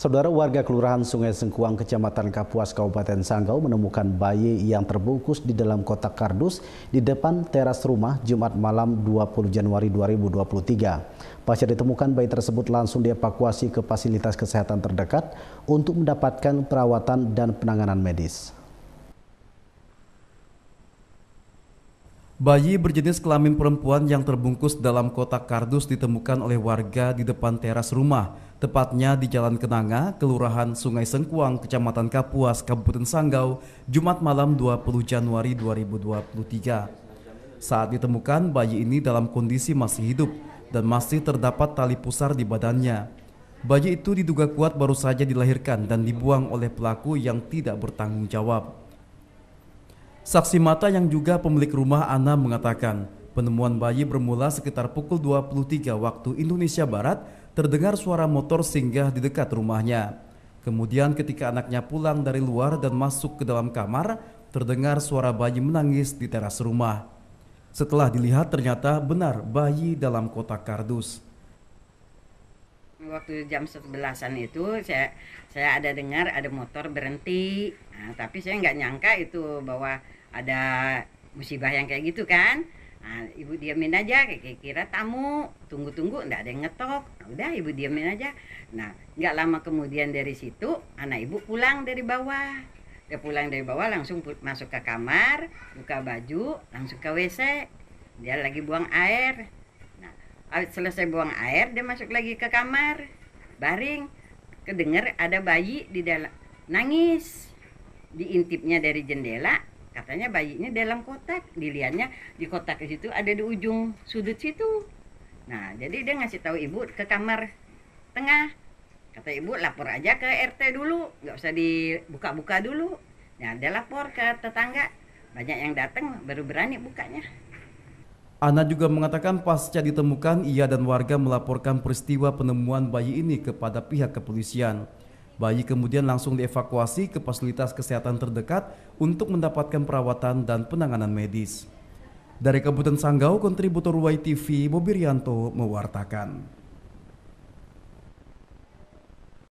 Saudara warga Kelurahan Sungai Sengkuang, Kecamatan Kapuas, Kabupaten Sanggau menemukan bayi yang terbungkus di dalam kotak kardus di depan teras rumah Jumat malam 20 Januari 2023. Pasca ditemukan bayi tersebut langsung dievakuasi ke fasilitas kesehatan terdekat untuk mendapatkan perawatan dan penanganan medis. Bayi berjenis kelamin perempuan yang terbungkus dalam kotak kardus ditemukan oleh warga di depan teras rumah, tepatnya di Jalan Kenanga, Kelurahan Sungai Sengkuang, Kecamatan Kapuas, Kabupaten Sanggau, Jumat malam 20 Januari 2023. Saat ditemukan, bayi ini dalam kondisi masih hidup dan masih terdapat tali pusar di badannya. Bayi itu diduga kuat baru saja dilahirkan dan dibuang oleh pelaku yang tidak bertanggung jawab. Saksi mata yang juga pemilik rumah Ana mengatakan, penemuan bayi bermula sekitar pukul 23 waktu Indonesia Barat terdengar suara motor singgah di dekat rumahnya. Kemudian ketika anaknya pulang dari luar dan masuk ke dalam kamar, terdengar suara bayi menangis di teras rumah. Setelah dilihat ternyata benar bayi dalam kotak kardus waktu jam sebelasan itu saya saya ada dengar ada motor berhenti. Nah, tapi saya nggak nyangka itu bahwa ada musibah yang kayak gitu kan. Nah, ibu diamin aja kayak kira tamu tunggu-tunggu nggak ada yang ngetok nah, udah ibu diamin aja nah nggak lama kemudian dari situ anak ibu pulang dari bawah dia pulang dari bawah langsung masuk ke kamar buka baju langsung ke wc dia lagi buang air selesai buang air, dia masuk lagi ke kamar. Baring, kedenger ada bayi di dalam nangis. Diintipnya dari jendela, katanya bayinya dalam kotak. Dilihatnya di kotak situ ada di ujung sudut situ. Nah, jadi dia ngasih tahu ibu ke kamar tengah. Kata ibu lapor aja ke RT dulu, nggak usah dibuka-buka dulu. Nah, dia lapor ke tetangga. Banyak yang datang baru berani bukanya. Ana juga mengatakan pasca ditemukan ia dan warga melaporkan peristiwa penemuan bayi ini kepada pihak kepolisian. Bayi kemudian langsung dievakuasi ke fasilitas kesehatan terdekat untuk mendapatkan perawatan dan penanganan medis. Dari Kabupaten Sanggau, kontributor YTV Bobirianto mewartakan.